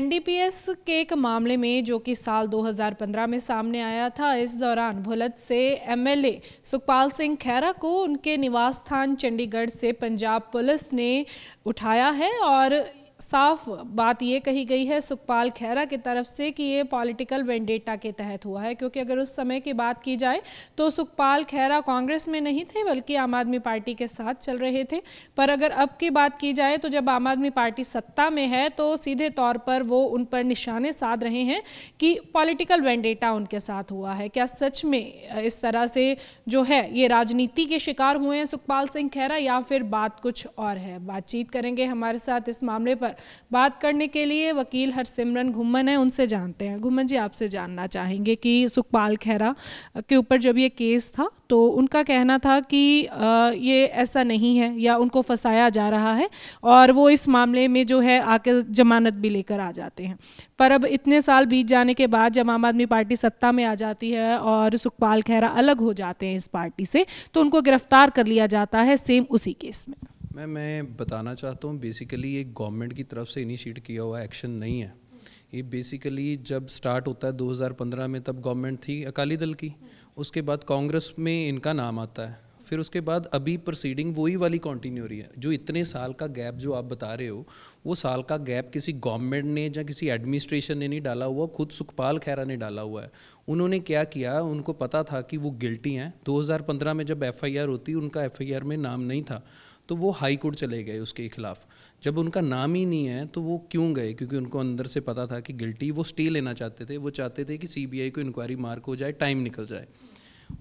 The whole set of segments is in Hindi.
एनडीपीएस के एक मामले में जो कि साल 2015 में सामने आया था इस दौरान भुलत से एमएलए सुखपाल सिंह खैरा को उनके निवास स्थान चंडीगढ़ से पंजाब पुलिस ने उठाया है और साफ बात ये कही गई है सुखपाल खैरा की तरफ से कि ये पॉलिटिकल वेंडेटा के तहत हुआ है क्योंकि अगर उस समय की बात की जाए तो सुखपाल खैरा कांग्रेस में नहीं थे बल्कि आम आदमी पार्टी के साथ चल रहे थे पर अगर अब की बात की जाए तो जब आम आदमी पार्टी सत्ता में है तो सीधे तौर पर वो उन पर निशाने साध रहे हैं कि पॉलिटिकल वेंडेटा उनके साथ हुआ है क्या सच में इस तरह से जो है ये राजनीति के शिकार हुए हैं सुखपाल सिंह खैरा या फिर बात कुछ और है बातचीत करेंगे हमारे साथ इस मामले पर पर बात करने के लिए वकील हरसिमरन घुम्मन है उनसे जानते हैं घुम्मन जी आपसे जानना चाहेंगे कि सुखपाल खैरा के ऊपर जब ये केस था तो उनका कहना था कि ये ऐसा नहीं है या उनको फंसाया जा रहा है और वो इस मामले में जो है आके जमानत भी लेकर आ जाते हैं पर अब इतने साल बीत जाने के बाद जब आम आदमी पार्टी सत्ता में आ जाती है और सुखपाल खैरा अलग हो जाते हैं इस पार्टी से तो उनको गिरफ्तार कर लिया जाता है सेम उसी केस में मैम मैं बताना चाहता हूँ बेसिकली ये गवर्नमेंट की तरफ से इनिशिएट किया हुआ एक्शन नहीं है ये बेसिकली जब स्टार्ट होता है 2015 में तब गवर्नमेंट थी अकाली दल की उसके बाद कांग्रेस में इनका नाम आता है फिर उसके बाद अभी प्रोसीडिंग वही वाली कंटिन्यू रही है जो इतने साल का गैप जो आप बता रहे हो वो साल का गैप किसी गवर्नमेंट ने या किसी एडमिनिस्ट्रेशन ने नहीं डाला हुआ खुद सुखपाल खैरा ने डाला हुआ है उन्होंने क्या किया उनको पता था कि वो गिल्टी हैं 2015 में जब एफआईआर होती उनका एफआईआर में नाम नहीं था तो वो हाई कोर्ट चले गए उसके खिलाफ जब उनका नाम ही नहीं है तो वो क्यों गए क्योंकि उनको अंदर से पता था कि गिल्टी वो स्टे लेना चाहते थे वो चाहते थे कि सीबीआई को इंक्वायरी मार्क हो जाए टाइम निकल जाए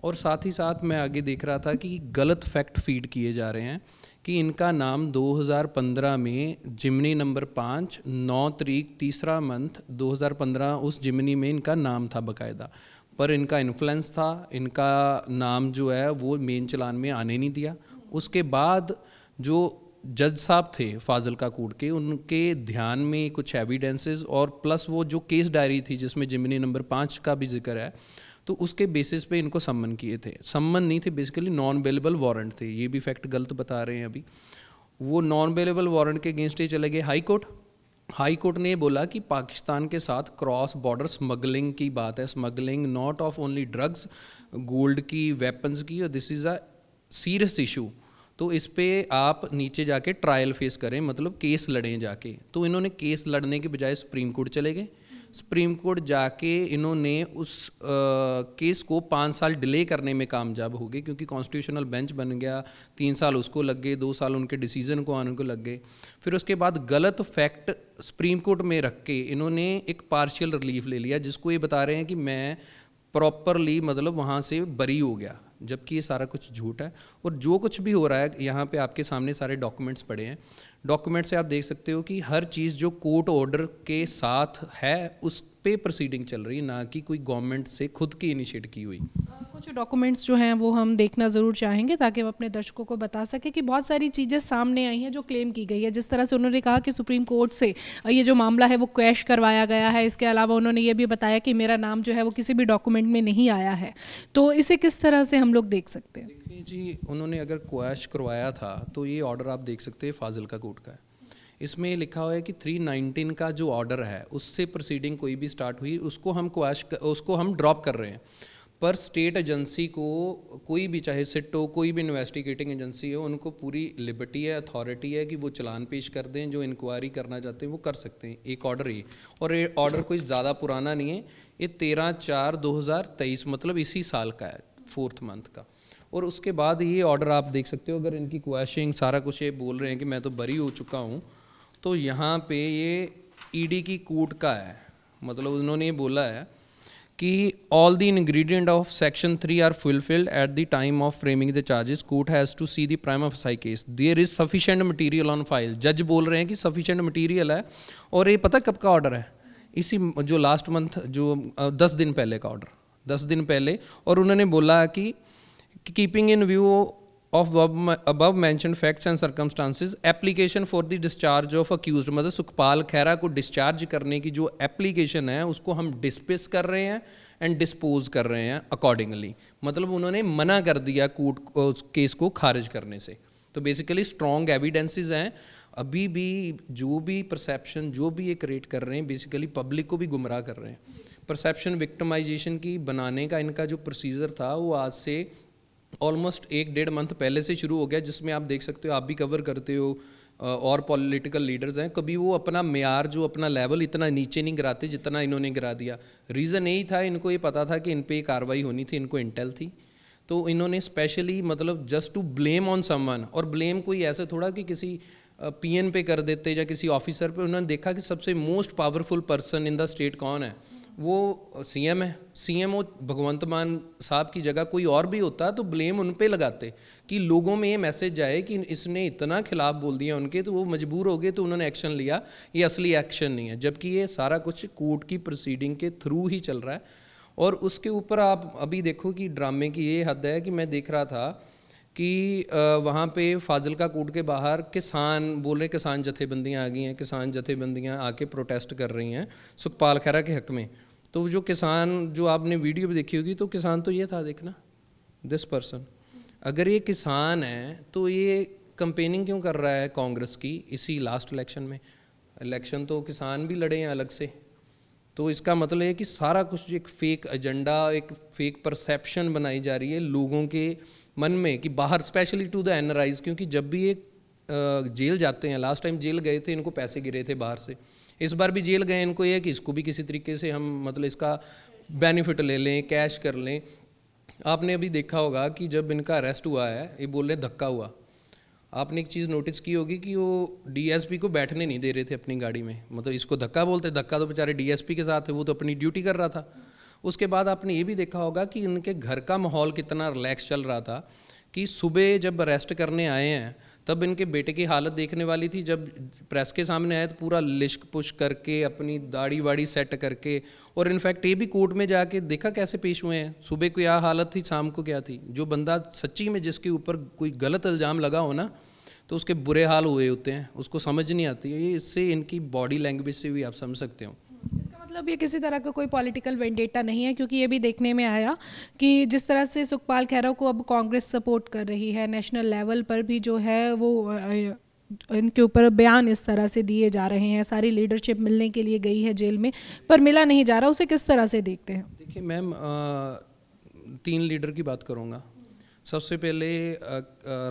और साथ ही साथ मैं आगे देख रहा था कि गलत फैक्ट फीड किए जा रहे हैं कि इनका नाम 2015 में जिमनी नंबर पाँच नौ तरीक तीसरा मंथ 2015 उस जिमनी में इनका नाम था बकायदा पर इनका इन्फ्लुएंस था इनका नाम जो है वो मेन चलान में आने नहीं दिया उसके बाद जो जज साहब थे फाजिल कोर्ट के उनके ध्यान में कुछ एविडेंसेस और प्लस वो जो केस डायरी थी जिसमें जिमनी नंबर पाँच का भी जिक्र है तो उसके बेसिस पे इनको सम्मन किए थे सम्मन नहीं थे बेसिकली नॉन अवेलेबल वारंट थे ये भी फैक्ट गलत बता रहे हैं अभी वो नॉन अवेलेबल वारंट के अगेंस्ट ही चले गए हाई कोर्ट हाई कोर्ट ने बोला कि पाकिस्तान के साथ क्रॉस बॉर्डर स्मगलिंग की बात है smuggling not of only drugs gold की वेपन्स की और this is a serious issue तो इस पर आप नीचे जाके ट्रायल फेस करें मतलब केस लड़ें जाके तो इन्होंने केस लड़ने के बजाय सुप्रीम कोर्ट चले गए सुप्रीम कोर्ट जाके इन्होंने उस आ, केस को पाँच साल डिले करने में कामयाब हो गए क्योंकि कॉन्स्टिट्यूशनल बेंच बन गया तीन साल उसको लग गए दो साल उनके डिसीजन को आने को लग गए फिर उसके बाद गलत फैक्ट सुप्रीम कोर्ट में रख के इन्होंने एक पार्शियल रिलीफ ले लिया जिसको ये बता रहे हैं कि मैं प्रॉपरली मतलब वहाँ से बरी हो गया जबकि ये सारा कुछ झूठ है और जो कुछ भी हो रहा है यहाँ पे आपके सामने सारे डॉक्यूमेंट्स पड़े हैं डॉक्यूमेंट से आप देख सकते हो कि हर चीज़ जो कोर्ट ऑर्डर के साथ है उस पे प्रोसीडिंग चल रही ना कि कोई गवर्नमेंट से खुद की इनिशिएट की हुई कुछ डॉक्यूमेंट्स जो हैं वो हम देखना ज़रूर चाहेंगे ताकि हम अपने दर्शकों को बता सके कि बहुत सारी चीज़ें सामने आई हैं जो क्लेम की गई है जिस तरह से उन्होंने कहा कि सुप्रीम कोर्ट से ये जो मामला है वो कैश करवाया गया है इसके अलावा उन्होंने ये भी बताया कि मेरा नाम जो है वो किसी भी डॉक्यूमेंट में नहीं आया है तो इसे किस तरह से हम लोग देख सकते हैं जी उन्होंने अगर क्वैश करवाया था तो ये ऑर्डर आप देख सकते हैं फाजिल का कोर्ट का है इसमें लिखा हुआ है कि 319 का जो ऑर्डर है उससे प्रोसीडिंग कोई भी स्टार्ट हुई उसको हम क्वाश उसको हम ड्रॉप कर रहे हैं पर स्टेट एजेंसी को कोई भी चाहे सिट हो कोई भी इन्वेस्टिगेटिंग एजेंसी हो उनको पूरी लिबर्टी है अथॉरिटी है कि वो चलान पेश कर दें जो इंक्वायरी करना चाहते हैं वो कर सकते हैं एक ऑर्डर ही और ये ऑर्डर कोई ज़्यादा पुराना नहीं है ये तेरह चार दो हज़ार तेईस मतलब इसी साल का है फोर्थ मंथ का और उसके बाद ये ऑर्डर आप देख सकते हो अगर इनकी क्वेश्चन सारा कुछ ये बोल रहे हैं कि मैं तो बरी हो चुका हूँ तो यहाँ पे ये ईडी e की कोट का है मतलब उन्होंने ये बोला है कि all the ingredient of section three are fulfilled at the time of framing the charges court has to see the prima facie case there is sufficient material on file जज बोल रहे हैं कि सफिशेंट मटेरियल है और ये पता कब का ऑर्डर है इसी जो लास्ट मंथ जो दस दिन पहले का ऑर्डर दस दिन पहले और उन्होंने बोला कि keeping in view of above mentioned facts and circumstances application for the discharge of accused मतलब सुखपाल खैरा को डिस्चार्ज करने की जो एप्लीकेशन है उसको हम dismiss कर रहे हैं एंड डिस्पोज कर रहे हैं अकॉर्डिंगली मतलब उन्होंने मना कर दिया कोर्ट उस केस को खारिज करने से तो बेसिकली स्ट्रॉन्ग एविडेंसेस हैं अभी भी जो भी परसेप्शन जो भी ये क्रिएट कर रहे हैं बेसिकली पब्लिक को भी गुमराह कर रहे हैं परसेप्शन विक्टमाइजेशन की बनाने का इनका जो प्रोसीजर था वो आज से ऑलमोस्ट एक डेढ़ मंथ पहले से शुरू हो गया जिसमें आप देख सकते हो आप भी कवर करते हो और पॉलिटिकल लीडर्स हैं कभी वो अपना मैार जो अपना लेवल इतना नीचे नहीं गिराते जितना इन्होंने गिरा दिया रीज़न यही था इनको ये पता था कि इन पर कार्रवाई होनी थी इनको इंटेल थी तो इन्होंने स्पेशली मतलब just to blame on someone और ब्लेम कोई ऐसे थोड़ा कि किसी पीएन पे कर देते या किसी ऑफिसर पे उन्होंने देखा कि सबसे most powerful person in the state कौन है वो सीएम है सीएम वो भगवंत मान साहब की जगह कोई और भी होता तो ब्लेम उन पर लगाते कि लोगों में ये मैसेज जाए कि इसने इतना खिलाफ बोल दिया उनके तो वो मजबूर हो गए तो उन्होंने एक्शन लिया ये असली एक्शन नहीं है जबकि ये सारा कुछ कोर्ट की प्रोसीडिंग के थ्रू ही चल रहा है और उसके ऊपर आप अभी देखो कि ड्रामे की ये हद है कि मैं देख रहा था कि वहाँ पे फाजिलका कोर्ट के बाहर किसान बोल रहे किसान जथेबंदियाँ आ गई हैं किसान जथेबंदियाँ आके प्रोटेस्ट कर रही हैं सुखपाल खैरा के हक में तो जो किसान जो आपने वीडियो भी देखी होगी तो किसान तो ये था देखना दिस पर्सन अगर ये किसान है तो ये कंपेनिंग क्यों कर रहा है कांग्रेस की इसी लास्ट इलेक्शन में इलेक्शन तो किसान भी लड़े हैं अलग से तो इसका मतलब है कि सारा कुछ एक फेक एजेंडा एक फेक परसेप्शन बनाई जा रही है लोगों के मन में कि बाहर स्पेशली टू द एनराइज क्योंकि जब भी ये जेल जाते हैं लास्ट टाइम जेल गए थे इनको पैसे गिरे थे बाहर से इस बार भी जेल गए इनको ये कि इसको भी किसी तरीके से हम मतलब इसका बेनिफिट ले लें कैश कर लें आपने अभी देखा होगा कि जब इनका अरेस्ट हुआ है ये बोल रहे धक्का हुआ आपने एक चीज़ नोटिस की होगी कि वो डीएसपी को बैठने नहीं दे रहे थे अपनी गाड़ी में मतलब इसको धक्का बोलते धक्का तो बेचारे डीएसपी के साथ है वो तो अपनी ड्यूटी कर रहा था उसके बाद आपने ये भी देखा होगा कि इनके घर का माहौल कितना रिलैक्स चल रहा था कि सुबह जब अरेस्ट करने आए हैं तब इनके बेटे की हालत देखने वाली थी जब प्रेस के सामने आया तो पूरा लिश्क पुश करके अपनी दाढ़ी वाड़ी सेट करके और इनफैक्ट ये भी कोर्ट में जाके देखा कैसे पेश हुए हैं सुबह को क्या हालत थी शाम को क्या थी जो बंदा सच्ची में जिसके ऊपर कोई गलत इल्ज़ाम लगा हो ना तो उसके बुरे हाल हुए होते हैं उसको समझ नहीं आती ये इससे इनकी बॉडी लैंग्वेज से भी आप समझ सकते हो मतलब ये किसी तरह का कोई पॉलिटिकल वेंडेटा नहीं है क्योंकि ये भी देखने में आया कि जिस तरह से सुखपाल खैरा को अब कांग्रेस सपोर्ट कर रही है नेशनल लेवल पर भी जो है वो इनके ऊपर बयान इस तरह से दिए जा रहे हैं सारी लीडरशिप मिलने के लिए गई है जेल में पर मिला नहीं जा रहा उसे किस तरह से देखते हैं देखिए मैम तीन लीडर की बात करूँगा सबसे पहले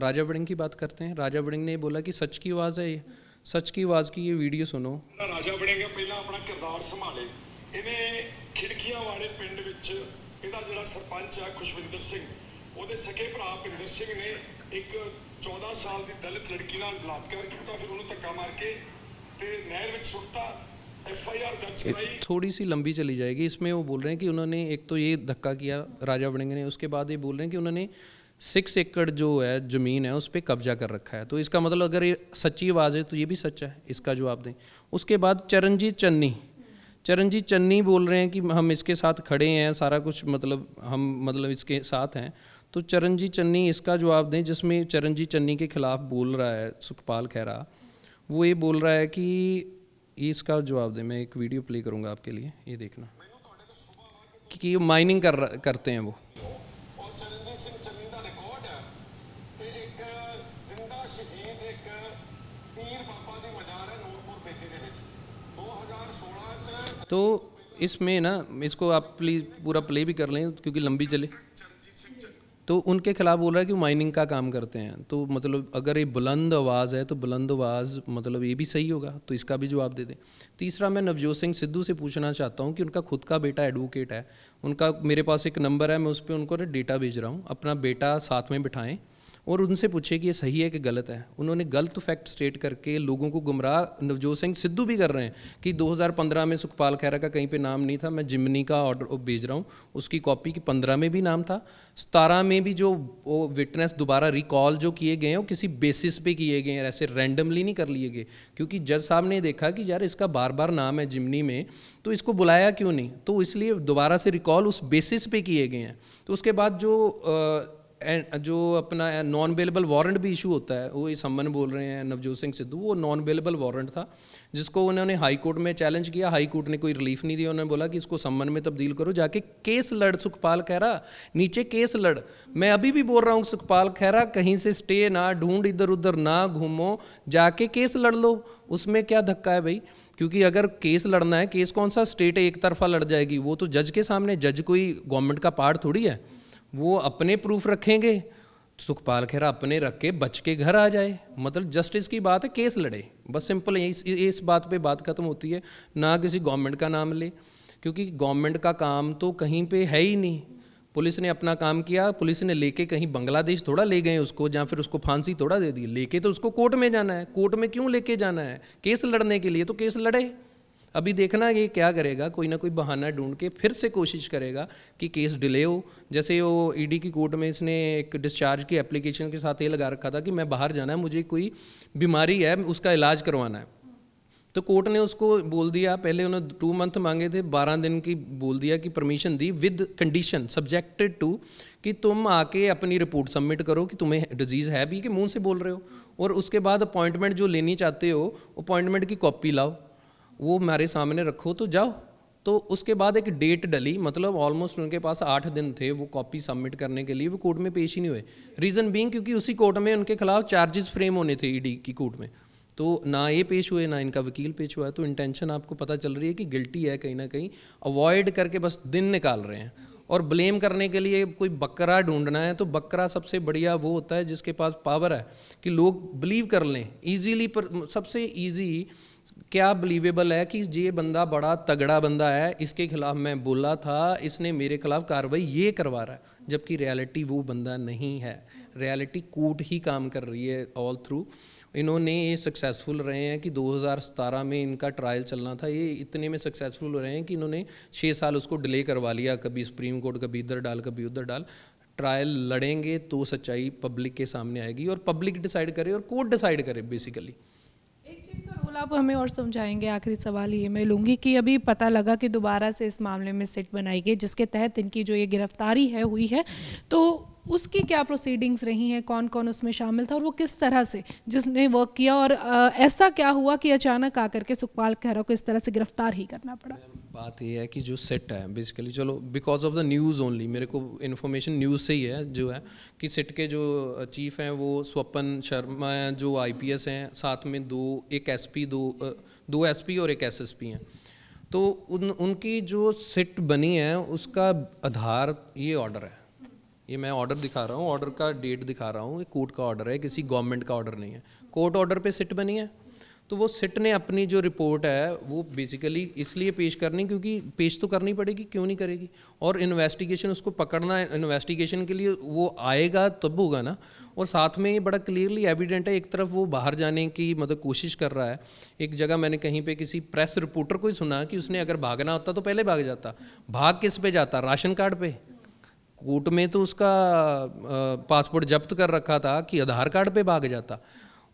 राजा वड़िंग की बात करते हैं राजा वड़िंग ने बोला कि सच की आवाज़ है ये ਸੱਚ ਕੀ ਆਵਾਜ਼ ਕੀ ਇਹ ਵੀਡੀਓ ਸੁਣੋ ਰਾਜਾ ਬਣੇਗਾ ਪਹਿਲਾਂ ਆਪਣਾ ਕਿਰਦਾਰ ਸੰਭਾਲੇ ਇਹਨੇ ਖਿੜਕੀਆਂ ਵਾਲੇ ਪਿੰਡ ਵਿੱਚ ਇਹਦਾ ਜਿਹੜਾ ਸਰਪੰਚ ਆ ਖੁਸ਼ਵਿੰਦਰ ਸਿੰਘ ਉਹਦੇ ਸਕੇ ਭਰਾ ਪਿੰਦਰ ਸਿੰਘ ਨੇ ਇੱਕ 14 ਸਾਲ ਦੀ ਦਲਿਤ ਲੜਕੀ ਨਾਲ ਬਲਾਤਕਾਰ ਕੀਤਾ ਫਿਰ ਉਹਨੂੰ ਧੱਕਾ ਮਾਰ ਕੇ ਤੇ ਨਹਿਰ ਵਿੱਚ ਸੁੱਟਤਾ थोड़ी सी लंबी चली जाएगी इसमें वो बोल रहे हैं कि उन्होंने एक तो ये धक्का किया राजा बनेंगे ने उसके बाद ये बोल रहे हैं कि उन्होंने सिक्स एकड़ जो है ज़मीन है उस पर कब्जा कर रखा है तो इसका मतलब अगर ये सच्ची आवाज़ है तो ये भी सच्चा है इसका जवाब दें उसके बाद चरणजीत चन्नी चरणजीत चन्नी बोल रहे हैं कि हम इसके साथ खड़े हैं सारा कुछ मतलब हम मतलब इसके साथ हैं तो चरणजीत चन्नी इसका जवाब दें जिसमें चरणजीत चन्नी के खिलाफ बोल रहा है सुखपाल खैरा वो ये बोल रहा है कि ये इसका जवाब दें मैं एक वीडियो प्ले करूँगा आपके लिए ये देखना कि माइनिंग कर करते हैं वो ਸ਼ਹੀਦ ਇੱਕ ਪੀਰ ਬਾਬਾ ਦੀ ਮਜ਼ਾਰ ਹੈ ਨੂਰਪੁਰ ਬੇਦੀ दो हजार सोलह च तो इसमें ना इसको आप प्लीज़ पूरा प्ले भी कर लें क्योंकि लंबी चले तो उनके खिलाफ बोल रहा है कि माइनिंग का काम करते हैं तो मतलब अगर ये बुलंद आवाज़ है तो बुलंद आवाज़ मतलब ये भी सही होगा तो इसका भी जवाब दे दें तीसरा मैं नवजोत सिंह सिद्धू से पूछना चाहता हूँ कि उनका खुद का बेटा एडवोकेट है उनका मेरे पास एक नंबर है मैं उस पर उनको डेटा भेज रहा हूँ अपना बेटा साथ में बिठाएं और उनसे पूछे कि ये सही है कि गलत है उन्होंने गलत फैक्ट स्टेट करके लोगों को गुमराह नवजोत सिंह सिद्धू भी कर रहे हैं कि 2015 में सुखपाल खैरा का कहीं पे नाम नहीं था मैं जिमनी का ऑर्डर भेज रहा हूँ उसकी कॉपी की पंद्रह में भी नाम था सतारह में भी जो वो विटनेस दोबारा रिकॉल जो किए गए हैं वो किसी बेसिस पे किए गए हैं ऐसे रैंडमली नहीं कर लिए गए क्योंकि जज साहब ने देखा कि यार इसका बार बार नाम है जिमनी में तो इसको बुलाया क्यों नहीं तो इसलिए दोबारा से रिकॉल उस बेसिस पे किए गए हैं तो उसके बाद जो Uh, जो अपना नॉन अवेलेबल वारंट भी इशू होता है वो ये सम्मन बोल रहे हैं नवजोत सिंह सिद्धू वो नॉन अवेलेबल वारंट था जिसको उन्होंने हाई कोर्ट में चैलेंज किया हाई कोर्ट ने कोई रिलीफ नहीं दिया उन्होंने बोला कि इसको सम्मन में तब्दील करो जाके केस लड़ सुखपाल खैरा नीचे केस लड़ मैं अभी भी बोल रहा हूँ सुखपाल खैरा कहीं से स्टे ना ढूंढ इधर उधर ना घूमो जाके केस लड़ लो उसमें क्या धक्का है भाई क्योंकि अगर केस लड़ना है केस कौन सा स्टेट एक तरफा लड़ जाएगी वो तो जज के सामने जज कोई गवर्नमेंट का पार्ट थोड़ी है वो अपने प्रूफ रखेंगे तो सुखपाल खेरा अपने रख के बच के घर आ जाए मतलब जस्टिस की बात है केस लड़े बस सिंपल है इस इस बात पे बात खत्म होती है ना किसी गवर्नमेंट का नाम ले क्योंकि गवर्नमेंट का काम तो कहीं पे है ही नहीं पुलिस ने अपना काम किया पुलिस ने लेके कहीं बांग्लादेश थोड़ा ले गए उसको या फिर उसको फांसी थोड़ा दे दी लेके तो उसको कोर्ट में जाना है कोर्ट में क्यों लेके जाना है केस लड़ने के लिए तो केस लड़े अभी देखना ये क्या करेगा कोई ना कोई बहाना ढूंढ के फिर से कोशिश करेगा कि केस डिले हो जैसे वो ईडी e की कोर्ट में इसने एक डिस्चार्ज की एप्लीकेशन के साथ ये लगा रखा था कि मैं बाहर जाना है मुझे कोई बीमारी है उसका इलाज करवाना है तो कोर्ट ने उसको बोल दिया पहले उन्होंने टू मंथ मांगे थे बारह दिन की बोल दिया कि परमिशन दी विद कंडीशन सब्जेक्टेड टू कि तुम आके अपनी रिपोर्ट सबमिट करो कि तुम्हें डिजीज़ है भी कि मुंह से बोल रहे हो और उसके बाद अपॉइंटमेंट जो लेनी चाहते हो अपॉइंटमेंट की कॉपी लाओ वो मेरे सामने रखो तो जाओ तो उसके बाद एक डेट डली मतलब ऑलमोस्ट उनके पास आठ दिन थे वो कॉपी सबमिट करने के लिए वो कोर्ट में पेश ही नहीं हुए रीज़न बींग क्योंकि उसी कोर्ट में उनके खिलाफ चार्जेस फ्रेम होने थे ईडी e की कोर्ट में तो ना ये पेश हुए ना इनका वकील पेश हुआ तो इंटेंशन आपको पता चल रही है कि गिल्टी है कहीं ना कहीं अवॉइड करके बस दिन निकाल रहे हैं और ब्लेम करने के लिए कोई बकरा ढूंढना है तो बकरा सबसे बढ़िया वो होता है जिसके पास पावर है कि लोग बिलीव कर लें ईजीली पर सबसे ईजी क्या बिलीवेबल है कि ये बंदा बड़ा तगड़ा बंदा है इसके खिलाफ मैं बोला था इसने मेरे खिलाफ कार्रवाई ये करवा रहा है जबकि रियलिटी वो बंदा नहीं है रियलिटी कोर्ट ही काम कर रही है ऑल थ्रू इन्होंने ये सक्सेसफुल रहे हैं कि 2017 में इनका ट्रायल चलना था ये इतने में सक्सेसफुल हो रहे हैं कि इन्होंने छः साल उसको डिले करवा लिया कभी सुप्रीम कोर्ट कभी इधर डाल कभी उधर डाल ट्रायल लड़ेंगे तो सच्चाई पब्लिक के सामने आएगी और पब्लिक डिसाइड करे और कोर्ट डिसाइड करे बेसिकली आप हमें और समझाएंगे आखिरी सवाल ये मैं लूँगी कि अभी पता लगा कि दोबारा से इस मामले में सिट बनाई गई जिसके तहत इनकी जो ये गिरफ्तारी है हुई है तो उसकी क्या प्रोसीडिंग्स रही हैं कौन कौन उसमें शामिल था और वो किस तरह से जिसने वर्क किया और ऐसा क्या हुआ कि अचानक आकर के सुखपाल खहरा को इस तरह से गिरफ्तार ही करना पड़ा बात ये है कि जो सेट है बेसिकली चलो because of the news only मेरे को इन्फॉर्मेशन न्यूज़ से ही है जो है कि सेट के जो चीफ हैं वो स्वपन शर्मा हैं जो आईपीएस हैं साथ में दो एक एसपी दो दो एसपी और एक एसएसपी हैं तो उन उनकी जो सेट बनी है उसका आधार ये ऑर्डर है ये मैं ऑर्डर दिखा रहा हूँ ऑर्डर का डेट दिखा रहा हूँ कोर्ट का ऑर्डर है किसी गवर्नमेंट का ऑर्डर नहीं है कोर्ट ऑर्डर पे सिट बनी है तो वो सिट ने अपनी जो रिपोर्ट है वो बेसिकली इसलिए पेश करनी क्योंकि पेश तो करनी पड़ेगी क्यों नहीं करेगी और इन्वेस्टिगेशन उसको पकड़ना इन्वेस्टिगेशन के लिए वो आएगा तब होगा ना और साथ में ये बड़ा क्लियरली एविडेंट है एक तरफ वो बाहर जाने की मतलब कोशिश कर रहा है एक जगह मैंने कहीं पे किसी प्रेस रिपोर्टर को ही सुना कि उसने अगर भागना होता तो पहले भाग जाता भाग किस पे जाता राशन कार्ड पे कोर्ट में तो उसका पासपोर्ट जब्त कर रखा था कि आधार कार्ड पे भाग जाता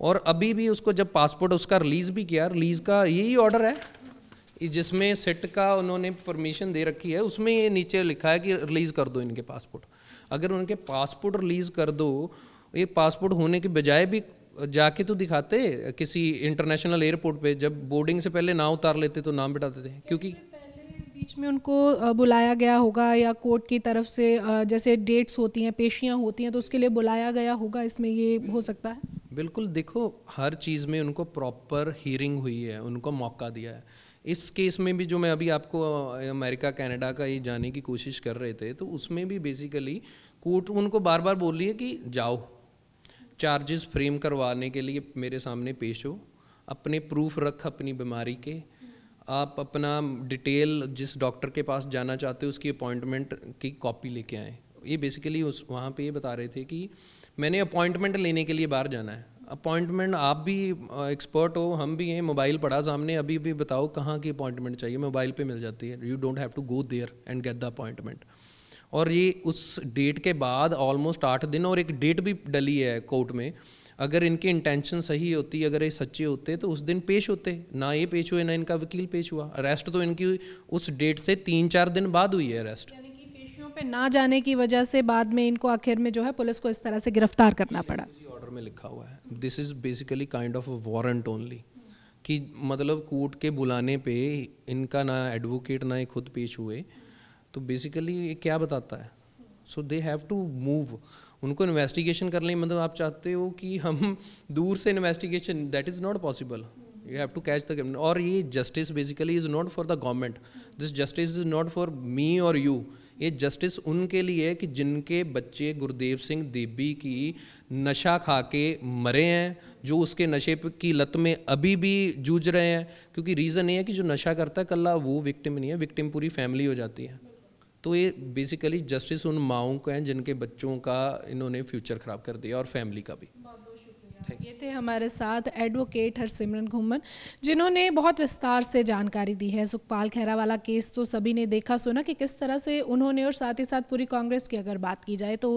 और अभी भी उसको जब पासपोर्ट उसका रिलीज़ भी किया रिलीज़ का यही ऑर्डर है जिसमें सेट का उन्होंने परमिशन दे रखी है उसमें ये नीचे लिखा है कि रिलीज़ कर दो इनके पासपोर्ट अगर उनके पासपोर्ट रिलीज़ कर दो ये पासपोर्ट होने के बजाय भी जाके तो दिखाते किसी इंटरनेशनल एयरपोर्ट पे जब बोर्डिंग से पहले ना उतार लेते तो नाम बिठाते थे क्योंकि बीच में उनको बुलाया गया होगा या कोर्ट की तरफ से जैसे डेट्स होती हैं पेशियाँ होती हैं तो उसके लिए बुलाया गया होगा इसमें ये हो सकता है बिल्कुल देखो हर चीज़ में उनको प्रॉपर हियरिंग हुई है उनको मौका दिया है इस केस में भी जो मैं अभी आपको अमेरिका कनाडा का ये जाने की कोशिश कर रहे थे तो उसमें भी बेसिकली कोर्ट उनको बार बार बोल रही है कि जाओ चार्जेस फ्रेम करवाने के लिए मेरे सामने पेश हो अपने प्रूफ रख अपनी बीमारी के आप अपना डिटेल जिस डॉक्टर के पास जाना चाहते हो उसकी अपॉइंटमेंट की कॉपी लेके आएँ ये बेसिकली उस वहाँ पे ये बता रहे थे कि मैंने अपॉइंटमेंट लेने के लिए बाहर जाना है अपॉइंटमेंट आप भी एक्सपर्ट हो हम भी हैं मोबाइल पढ़ा सामने अभी भी बताओ कहाँ की अपॉइंटमेंट चाहिए मोबाइल पे मिल जाती है you don't have to go there and get the appointment और ये उस डेट के बाद ऑलमोस्ट आठ दिन और एक डेट भी डली है कोर्ट में अगर इनकी इंटेंशन सही होती अगर ये सच्चे होते तो उस दिन पेश होते ना ये पेश हुए ना इनका वकील पेश हुआ अरेस्ट तो इनकी उस डेट से तीन चार दिन बाद हुई है अरेस्ट पे ना जाने की वजह से बाद में इनको आखिर में जो है पुलिस को इस तरह से गिरफ्तार करना पड़ा ऑर्डर में लिखा हुआ है this is basically kind of warrant only कि मतलब कोर्ट के बुलाने पे इनका ना एडवोकेट ना ही खुद पेश हुए तो बेसिकली ये क्या बताता है so they have to move उनको इन्वेस्टिगेशन करने लिए मतलब आप चाहते हो कि हम दूर से investigation that is not possible you have to catch the government और ये justice basically is not for the government this justice is not for me और यू ये जस्टिस उनके लिए है कि जिनके बच्चे गुरुदेव सिंह देवी की नशा खा के मरे हैं जो उसके नशे की लत में अभी भी जूझ रहे हैं क्योंकि रीज़न ये है कि जो नशा करता है कल्ला वो विक्टिम नहीं है विक्टिम पूरी फैमिली हो जाती है तो ये बेसिकली जस्टिस उन माओं को हैं जिनके बच्चों का इन्होंने फ्यूचर ख़राब कर दिया और फैमिली का भी ये थे हमारे साथ एडवोकेट हरसिमरन घुमन जिन्होंने बहुत विस्तार से जानकारी दी है सुखपाल खैरा वाला केस तो सभी ने देखा सुना कि किस तरह से उन्होंने और साथ ही साथ पूरी कांग्रेस की अगर बात की जाए तो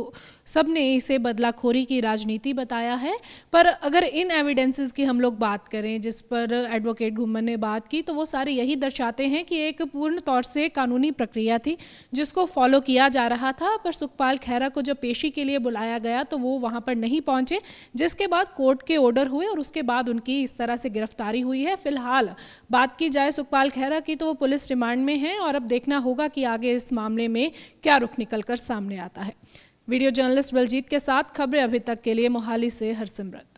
सब ने इसे बदलाखोरी की राजनीति बताया है पर अगर इन एविडेंसेस की हम लोग बात करें जिस पर एडवोकेट घुमन ने बात की तो वो सारे यही दर्शाते हैं कि एक पूर्ण तौर से कानूनी प्रक्रिया थी जिसको फॉलो किया जा रहा था पर सुखपाल खैरा को जब पेशी के लिए बुलाया गया तो वो वहाँ पर नहीं पहुँचे जिसके बाद कोर्ट के ऑर्डर हुए और उसके बाद उनकी इस तरह से गिरफ्तारी हुई है फिलहाल बात की जाए सुखपाल खैरा की तो वो पुलिस रिमांड में है और अब देखना होगा कि आगे इस मामले में क्या रुख निकल कर सामने आता है वीडियो जर्नलिस्ट बलजीत के साथ खबरें अभी तक के लिए मोहाली से हरसिमरत